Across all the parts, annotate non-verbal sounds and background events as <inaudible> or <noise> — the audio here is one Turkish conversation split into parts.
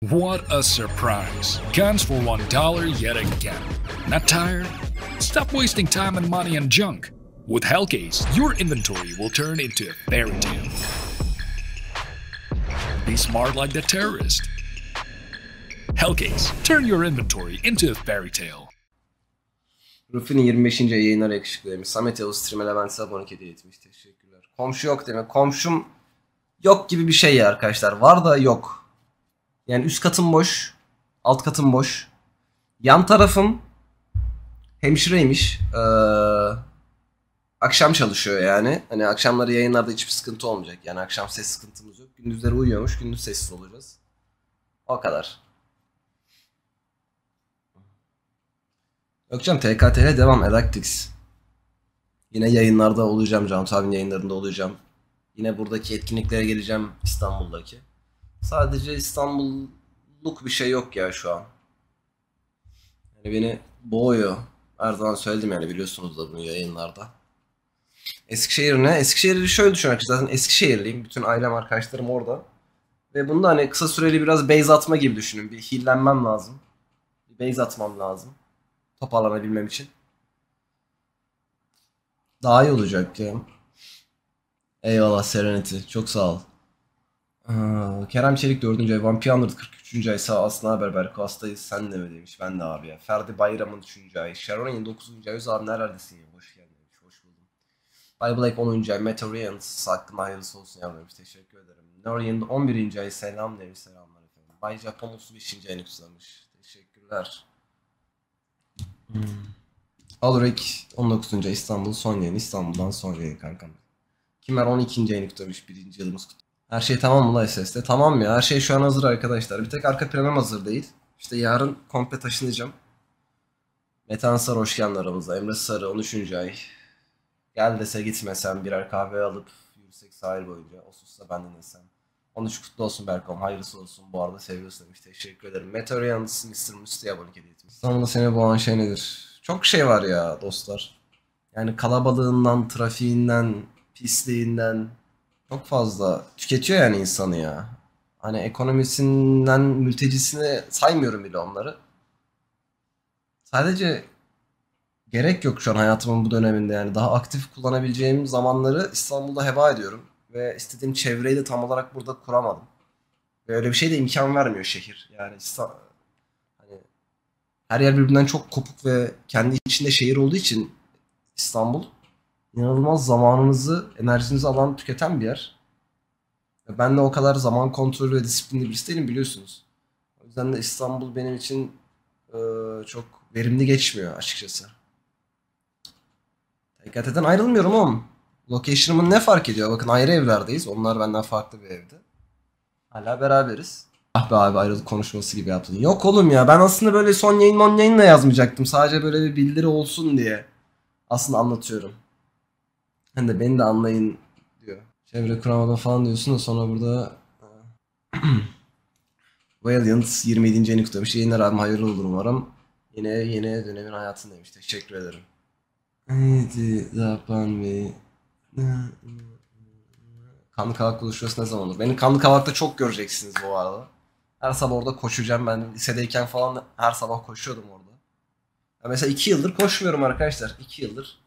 What a surprise! Guns for $1 yet again. Not tired? Stop wasting time and money on junk. With Hellcase, your inventory will turn into a fairy tale. Be smart like the terrorist. Hellcase, turn your inventory into a fairy tale. Rufin'in 25. yayınlara yakışıklıymış. Samet Yavuz Trimele ben size abonelik hediye etmiş. Teşekkürler. Komşu yok demek. Komşum yok gibi bir şey ya arkadaşlar. Var da yok. Yani üst katım boş. Alt katım boş. Yan tarafım hemşireymiş. Ee, akşam çalışıyor yani. Hani akşamları yayınlarda hiçbir sıkıntı olmayacak. Yani akşam ses sıkıntımız yok. Gündüzleri uyuyormuş. Gündüz sessiz olacağız. O kadar. Yok canım TKT'ye devam. Electrics. Yine yayınlarda olacağım. Canım abinin yayınlarında olacağım. Yine buradaki etkinliklere geleceğim İstanbul'daki. Sadece İstanbulluk bir şey yok ya şu an. Yani beni boğuyor. Her zaman söyledim yani biliyorsunuz da bunu yayınlarda. Eskişehir ne? Eskişehir'i şöyle düşünüyorum zaten Eskişehirliyim. Bütün ailem arkadaşlarım orada. Ve bunu da hani kısa süreli biraz base atma gibi düşünün. Bir hillenmem lazım. Bir base atmam lazım. Toparlanabilmem için. Daha iyi olacak ya. Eyvallah Serenity. Çok sağ ol. Ee, Kerem Çelik 4. ay, Van Piyanır 43. ay, sağ aslına haber Berko hastayız sen de mi demiş, ben de abi ya. Ferdi Bayram'ın 3. ay, Sharon'in 9. ay, Öz abi neredesin ya, hoş geldin demiş, hoş buldum. Bay Black 10. ay, Meteorians aklım hayırlısı olsun ya demiş, teşekkür ederim. Norian'ın 11. ay, selam demiş, selamlar efendim. Bay Japon 35. ay kutlamış, teşekkürler. Hmm. Alurek 19. ay, İstanbul, son yayın, İstanbul'dan son yayın kankam. Kimer 12. ay kutlamış, 1. yılımız kutlu her şey tamam mı la SS'de? Tamam ya her şey şu an hazır arkadaşlar. Bir tek arka planım hazır değil. İşte yarın komple taşınacağım. Metan Sarı aramıza. Emre Sarı 13. ay. Gel dese gitmesem birer kahve alıp yürüsek sahil boyunca. O sussa ben de desem. 13 kutlu olsun Berkom. Hayırlısı olsun. Bu arada seviyorsun demiş. Teşekkür ederim. Meteor yalnız Mr. Müsti'ye abonelik hediye İstanbul'da seni boğan şey nedir? Çok şey var ya dostlar. Yani kalabalığından, trafiğinden, pisliğinden, çok fazla tüketiyor yani insanı ya. Hani ekonomisinden mültecisine saymıyorum bile onları. Sadece gerek yok şu an hayatımın bu döneminde yani daha aktif kullanabileceğim zamanları İstanbul'da heba ediyorum ve istediğim çevreyi de tam olarak burada kuramadım. Böyle bir şey de imkan vermiyor şehir. Yani İsta- hani her yer birbirinden çok kopuk ve kendi içinde şehir olduğu için İstanbul inanılmaz zamanınızı, enerjinizi alan, tüketen bir yer. Ben de o kadar zaman kontrolü ve disiplinli birisi değilim biliyorsunuz. O yüzden de İstanbul benim için e, çok verimli geçmiyor açıkçası. TKT'den ayrılmıyorum ama location'ımın ne fark ediyor? Bakın ayrı evlerdeyiz. Onlar benden farklı bir evde. Hala beraberiz. Ah be abi ayrılık konuşması gibi yaptın. Yok oğlum ya ben aslında böyle son yayın on yayınla yazmayacaktım. Sadece böyle bir bildiri olsun diye aslında anlatıyorum. Hani de beni de anlayın diyor. Çevre kuramadım falan diyorsun da sonra burada Valiant e, <clears throat> 27. yeni kutlamış. Yayınlar abim hayırlı olur umarım. Yine yeni dönemin hayatını demiş. Teşekkür ederim. Neydi Zapan Bey? Kanlı Kavak buluşması ne zaman olur? Beni Kanlı Kavak'ta çok göreceksiniz bu arada. Her sabah orada koşacağım ben. Lisedeyken falan her sabah koşuyordum orada. Ya mesela iki yıldır koşmuyorum arkadaşlar. iki yıldır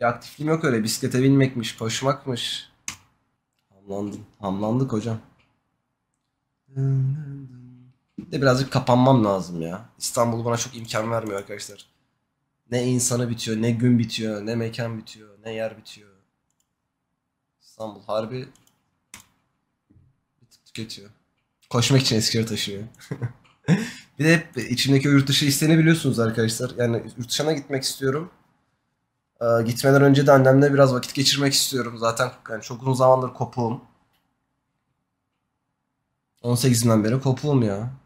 bir aktifliğim yok öyle. Bisiklete binmekmiş, koşmakmış. Hamlandım. Hamlandık hocam. Bir de birazcık kapanmam lazım ya. İstanbul bana çok imkan vermiyor arkadaşlar. Ne insanı bitiyor, ne gün bitiyor, ne mekan bitiyor, ne yer bitiyor. İstanbul harbi bir tüketiyor. Koşmak için Eskişehir taşıyor. <laughs> bir de hep içimdeki yurt dışı isteğini biliyorsunuz arkadaşlar. Yani yurt dışına gitmek istiyorum. Ee, gitmeden önce de annemle biraz vakit geçirmek istiyorum. Zaten yani çok uzun zamandır kopuğum. 18'imden beri kopuğum ya.